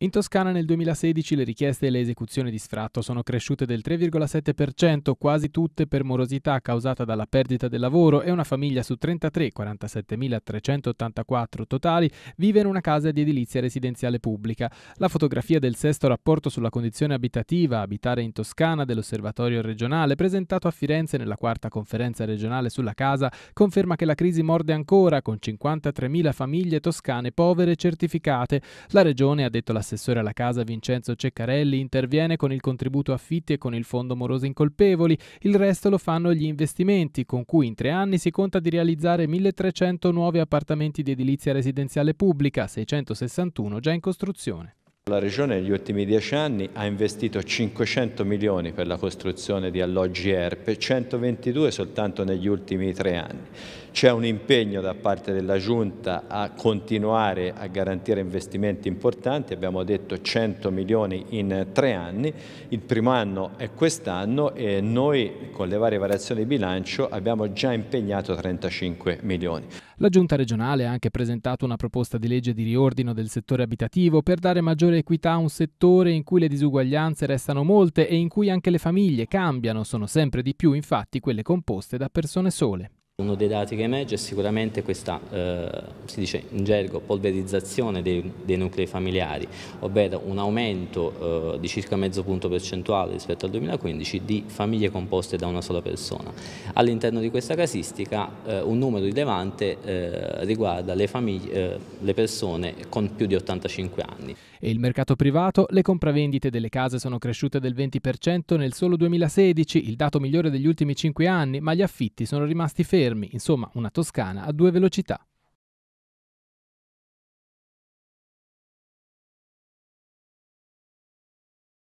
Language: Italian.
In Toscana nel 2016 le richieste e le esecuzioni di sfratto sono cresciute del 3,7%, quasi tutte per morosità causata dalla perdita del lavoro e una famiglia su 33, 47.384 totali, vive in una casa di edilizia residenziale pubblica. La fotografia del sesto rapporto sulla condizione abitativa Abitare in Toscana dell'Osservatorio regionale, presentato a Firenze nella quarta conferenza regionale sulla casa, conferma che la crisi morde ancora, con 53.000 famiglie toscane povere certificate. La regione, ha detto la L'assessore alla casa Vincenzo Ceccarelli interviene con il contributo affitti e con il fondo morosi incolpevoli, il resto lo fanno gli investimenti, con cui in tre anni si conta di realizzare 1300 nuovi appartamenti di edilizia residenziale pubblica, 661 già in costruzione. La Regione negli ultimi dieci anni ha investito 500 milioni per la costruzione di alloggi ERP, 122 soltanto negli ultimi tre anni. C'è un impegno da parte della Giunta a continuare a garantire investimenti importanti, abbiamo detto 100 milioni in tre anni, il primo anno è quest'anno e noi con le varie variazioni di bilancio abbiamo già impegnato 35 milioni. La Giunta regionale ha anche presentato una proposta di legge di riordino del settore abitativo per dare maggiore l'equità un settore in cui le disuguaglianze restano molte e in cui anche le famiglie cambiano, sono sempre di più infatti quelle composte da persone sole. Uno dei dati che emerge è sicuramente questa, eh, si dice in gergo, polverizzazione dei, dei nuclei familiari, ovvero un aumento eh, di circa mezzo punto percentuale rispetto al 2015 di famiglie composte da una sola persona. All'interno di questa casistica eh, un numero rilevante eh, riguarda le, famiglie, eh, le persone con più di 85 anni. E il mercato privato, le compravendite delle case sono cresciute del 20% nel solo 2016, il dato migliore degli ultimi 5 anni, ma gli affitti sono rimasti fermi fermi, insomma una Toscana a due velocità.